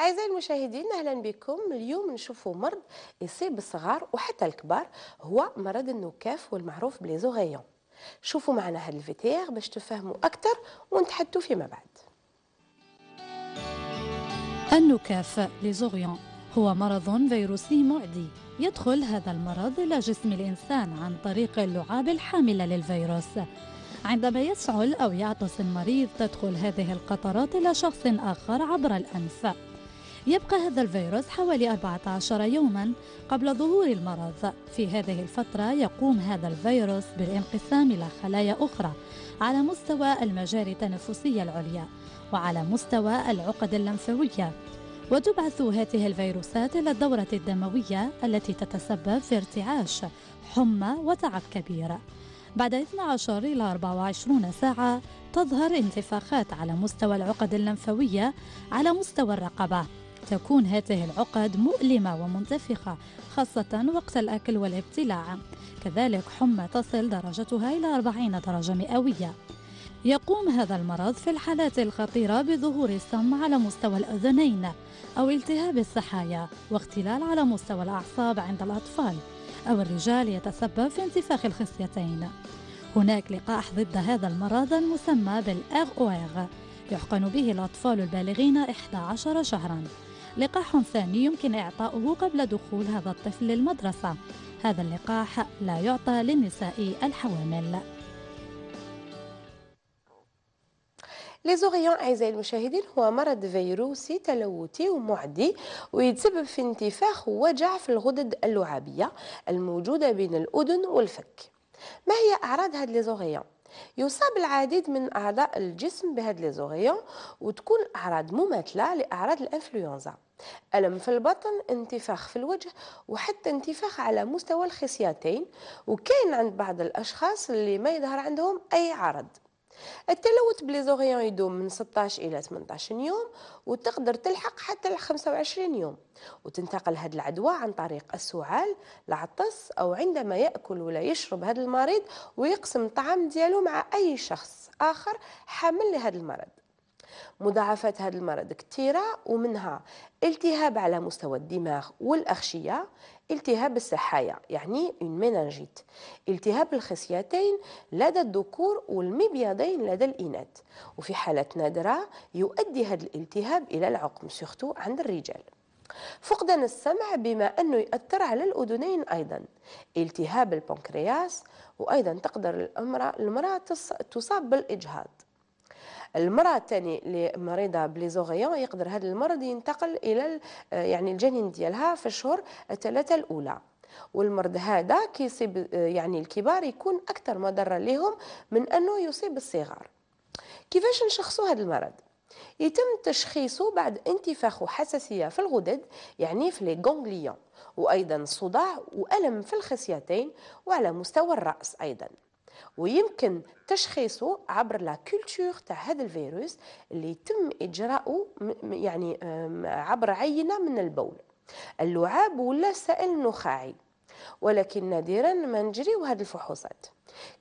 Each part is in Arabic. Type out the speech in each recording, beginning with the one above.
أعزائي المشاهدين أهلا بكم اليوم نشوفوا مرض يصيب الصغار وحتى الكبار هو مرض النكاف والمعروف بليزوغيون شوفوا معنا هذا الفيديو باش تفهموا أكثر ونتحدثوا فيما بعد النكاف ليزوغيون هو مرض فيروسي معدي يدخل هذا المرض إلى جسم الإنسان عن طريق اللعاب الحاملة للفيروس عندما يسعل أو يعطس المريض تدخل هذه القطرات إلى شخص آخر عبر الأنف يبقى هذا الفيروس حوالي 14 يوما قبل ظهور المرض في هذه الفترة يقوم هذا الفيروس بالانقسام إلى خلايا أخرى على مستوى المجاري التنفسية العليا وعلى مستوى العقد اللمفاوية وتبعث هذه الفيروسات إلى الدورة الدموية التي تتسبب في ارتعاش حمى وتعب كبير بعد 12 إلى 24 ساعة تظهر انتفاخات على مستوى العقد اللمفاوية على مستوى الرقبة تكون هذه العقد مؤلمة ومنتفخة خاصة وقت الأكل والابتلاع كذلك حمى تصل درجتها إلى 40 درجة مئوية يقوم هذا المرض في الحالات الخطيرة بظهور السم على مستوى الأذنين أو التهاب السحايا واختلال على مستوى الأعصاب عند الأطفال أو الرجال يتسبب في انتفاخ الخصيتين هناك لقاح ضد هذا المرض المسمى بالأغ أوغ يحقن به الأطفال البالغين 11 شهراً لقاح ثاني يمكن إعطاؤه قبل دخول هذا الطفل للمدرسة هذا اللقاح لا يعطى للنساء الحوامل ليزوغيون أعزائي المشاهدين هو مرض فيروسي تلوثي ومعدي ويتسبب في انتفاخ ووجع في الغدد اللعابية الموجودة بين الأذن والفك ما هي أعراض هذا ليزوغيون يصاب العديد من أعضاء الجسم بهاد ليزوغيون وتكون أعراض مماثلة لأعراض الإنفلونزا ألم في البطن انتفاخ في الوجه وحتى انتفاخ على مستوى الخصيتين وكاين عند بعض الأشخاص اللي ما يظهر عندهم أي عرض التلوث بليزوغيون يدوم من 16 إلى 18 يوم وتقدر تلحق حتى ل 25 يوم وتنتقل هذه العدوى عن طريق السعال العطس أو عندما يأكل ولا يشرب هذا المريض ويقسم الطعام ديالو مع أي شخص آخر حامل لهذا المرض مضاعفات هذا المرض كثيرة ومنها التهاب على مستوى الدماغ والأغشية التهاب السحايا يعني اون التهاب الخصيتين لدى الذكور والمبيضين لدى الإناث وفي حالات نادرة يؤدي هذا الالتهاب إلى العقم سورتو عند الرجال فقدان السمع بما أنه يؤثر على الأذنين أيضا التهاب البنكرياس وأيضا تقدر المراه تصاب بالإجهاض المرأة الثانية اللي مريضة بليزوغيون يقدر هذا المرض ينتقل إلى آه، يعني الجنين ديالها في الشهور الثلاثة الأولى والمرض هذا كيصيب آه، يعني الكبار يكون أكثر مضرة لهم من أنه يصيب الصغار كيفاش نشخصوا هذا المرض يتم تشخيصه بعد انتفاخ حساسية في الغدد يعني في الغونغليون وأيضا صداع وألم في الخصيتين وعلى مستوى الرأس أيضا ويمكن تشخيصه عبر لا كولتور تاع هذا الفيروس اللي يتم اجراؤه يعني عبر عينه من البول اللعاب ولا سائل نخاعي ولكن نادرا ما نجريو هاد الفحوصات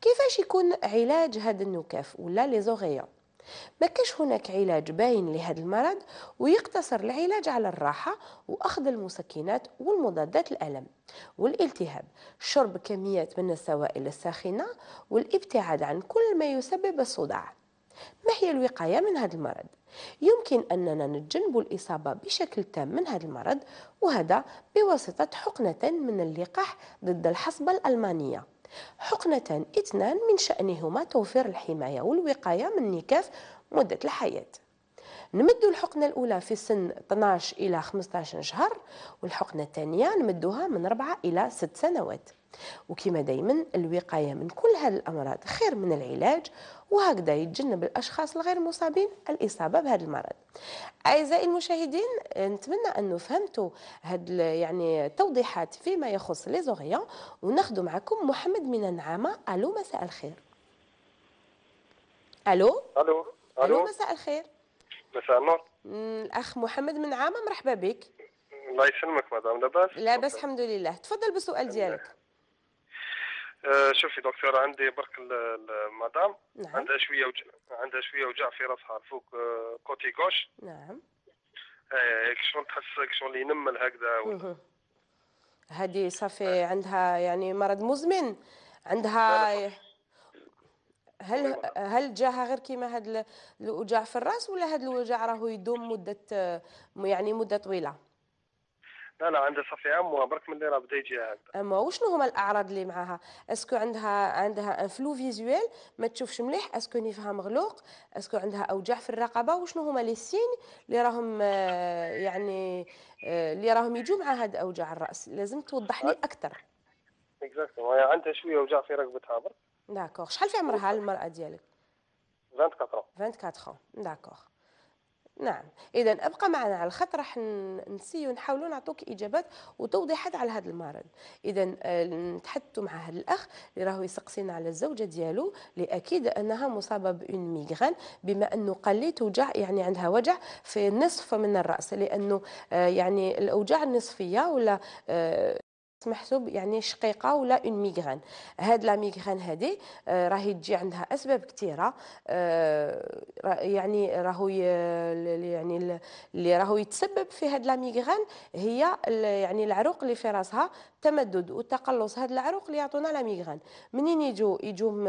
كيفاش يكون علاج هاد النكاف ولا لي ما كاش هناك علاج باين لهذا المرض ويقتصر العلاج على الراحة وأخذ المسكنات والمضادات الألم والالتهاب شرب كميات من السوائل الساخنة والابتعاد عن كل ما يسبب الصداع ما هي الوقاية من هذا المرض؟ يمكن أننا نتجنب الإصابة بشكل تام من هذا المرض وهذا بواسطة حقنة من اللقاح ضد الحصبة الألمانية حقنتان اثنان من شأنهما توفير الحماية والوقاية من نكاف مدة الحياة نمد الحقنة الأولى في سن 12 إلى 15 شهر والحقنة الثانية نمدها من 4 إلى 6 سنوات وكما دايما الوقاية من كل هذه الأمراض خير من العلاج وهكذا يتجنب الأشخاص الغير مصابين الإصابة بهذا المرض أعزائي المشاهدين نتمنى أنه فهمتوا هاد يعني التوضيحات فيما يخص ليزوغيان وناخذ معكم محمد من النعامة ألو مساء الخير ألو ألو ألو مساء الخير مساء النور الأخ محمد من عامة مرحبا بك الله يسلمك مدام لاباس لاباس الحمد لله تفضل بالسؤال ديالك آه شوفي دكتور عندي برك المدام نعم. عندها شويه عندها شويه وجع في راسها فوق آه، كوتي كوش نعم ايه شلون تحس شلون ينمل هكذا هذه صافي عندها يعني مرض مزمن عندها هل هل جاها غير كيما هذا الوجع في الراس ولا هذا الوجع راهو يدوم مده آه، يعني مده طويله لا لا عندها صافي عام وبرك من اللي راه بدا يجي هكذا اما وشنو هما الاعراض اللي معاها اسكو عندها عندها ان فلو فيزويل ما تشوفش مليح اسكو نيفها مغلوق اسكو عندها اوجاع في الرقبه وشنو هما لي سين اللي راهم آه، يعني آه، اللي راهم يجوا مع هاد اوجاع الراس لازم توضح لي اكثر اكزاكتومون عندها شويه اوجاع في رقبتها برك داكوغ شحال في عمرها المراه ديالك 24 24 داكوغ نعم اذا ابقى معنا على الخط راح نسيو نحاولوا نعطوك اجابات وتوضيحات على هذا المرض اذا آه، نتحدثوا مع هذا الاخ اللي راهو يسقسينا على الزوجه ديالو اللي اكيد انها مصابه بان ميغرين بما انه قال لي توجع يعني عندها وجع في نصف من الراس لانه آه، يعني الاوجاع النصفيه ولا آه، محسوب يعني شقيقه ولا اون ميغران هاد لا ميغران هادي آه، راهي تجي عندها اسباب كثيره آه، يعني راهو يعني اللي راهو يتسبب في هاد لا ميغران هي يعني العروق اللي في راسها التمدد والتقلص هاد العروق اللي يعطونا لا ميغران منين يجو يجو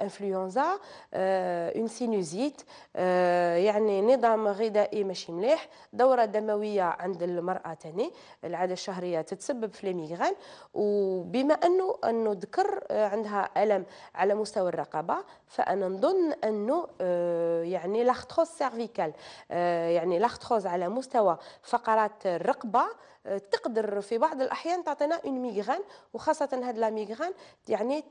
انفلونزا اون سينوزيت يعني نظام غذائي ماشي مليح دوره دمويه عند المراه ثاني العاده الشهريه تتسبب في لي ميغران وبما أنه أنه ذكر آه، عندها ألم على مستوى الرقبة فأنا نظن أنه آه، يعني لاختروز سيرفيكال آه، يعني لاختروز على مستوى فقرات الرقبة آه، تقدر في بعض الاحيان تعطينا اون ميغران وخاصه هاد لا ميغران يعني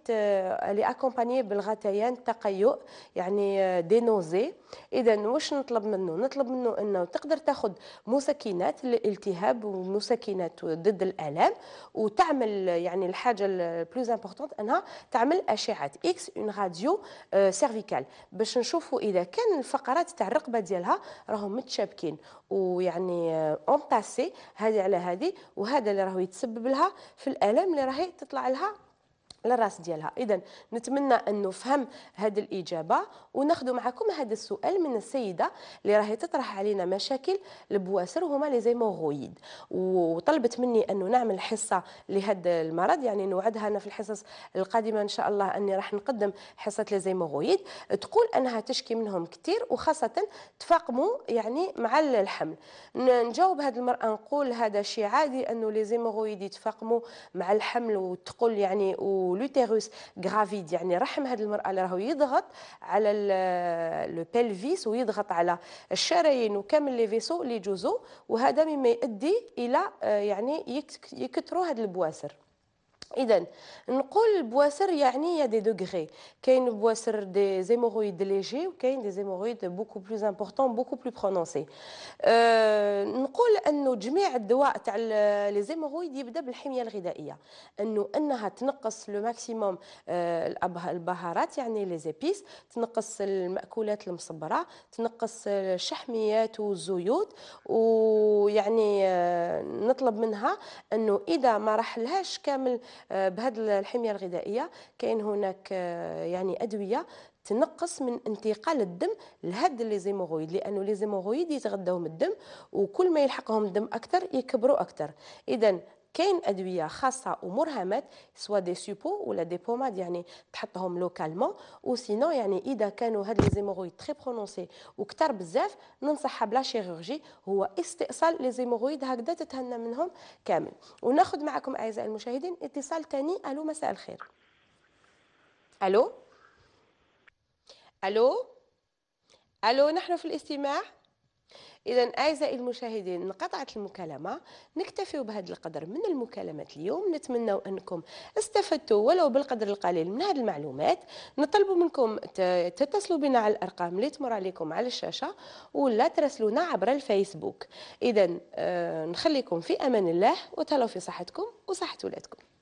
لي اكومباني بالغثيان تقيؤ يعني دي نوزي اذا واش نطلب منه نطلب منه انه تقدر تاخذ مسكنات للالتهاب ومسكنات ضد الالام وتعمل يعني الحاجه البلوز امبورطونت انها تعمل اشعه اكس اون راديو سيرفيكال باش نشوفوا اذا كان الفقرات تاع الرقبه ديالها راهم متشابكين ويعني اون آه، باسي هذه على هذه وهذا اللي راهو يتسبب لها في الالم اللي راهي تطلع لها للراس ديالها اذا نتمنى انه فهم هذه الاجابه وناخذ معكم هذا السؤال من السيده اللي راهي تطرح علينا مشاكل البواسر وهما لي زيموغويد وطلبت مني انه نعمل حصه لهذا المرض يعني نوعدها انا في الحصص القادمه ان شاء الله اني راح نقدم حصه لي زيموغويد تقول انها تشكي منهم كثير وخاصه تفاقموا يعني مع الحمل نجاوب هذه المراه نقول هذا شيء عادي انه لي زيموغويد يتفاقموا مع الحمل وتقول يعني و لوتيروس غرافيد يعني رحم هذه المراه اللي راهو يضغط على لو بيلفيس ويضغط على الشرايين وكامل لي فيسو لي جوزو وهذا مما يؤدي الى آه، يعني يكثروا هذه البواسر اذا نقول بواسر يعني يا دي دوغري كاين بواسر دي زيمورويد ليجي وكاين دي زيمورويد بوكو بلوز امبورطون بوكو بلو برونونسي أه نقول انه جميع الدواء تاع لي زيمورويد يبدا بالحميه الغذائيه انه انها تنقص لو ماكسيموم أه البهارات يعني لي زيبيس تنقص الماكولات المصبره تنقص الشحميات والزيوت ويعني أه نطلب منها انه اذا ما راحلهاش كامل بهذه الحميه الغذائيه كاين هناك آه، يعني ادويه تنقص من انتقال الدم لهاد لي زيموغويد لانه لي زيموغويد من الدم وكل ما يلحقهم الدم اكثر يكبروا اكثر اذا كاين ادويه خاصه ومرهمات سوا دي سوبو ولا دي بوماد يعني تحطهم لوكالمون او سينو يعني اذا كانوا هاد لي زيمورويد تري برونونسي وكثر بزاف ننصحها بلا شيروجي هو استئصال لي زيمورويد هكذا تتهنى منهم كامل وناخذ معكم اعزائي المشاهدين اتصال ثاني الو مساء الخير الو الو الو نحن في الاستماع إذا أعزائي المشاهدين انقطعت المكالمة نكتفي بهذا القدر من المكالمات اليوم نتمنى أنكم استفدتوا ولو بالقدر القليل من هذه المعلومات نطلب منكم تتصلوا بنا على الأرقام اللي تمر عليكم على الشاشة ولا ترسلونا عبر الفيسبوك إذا آه، نخليكم في أمان الله وتهلاو في صحتكم وصحة ولادكم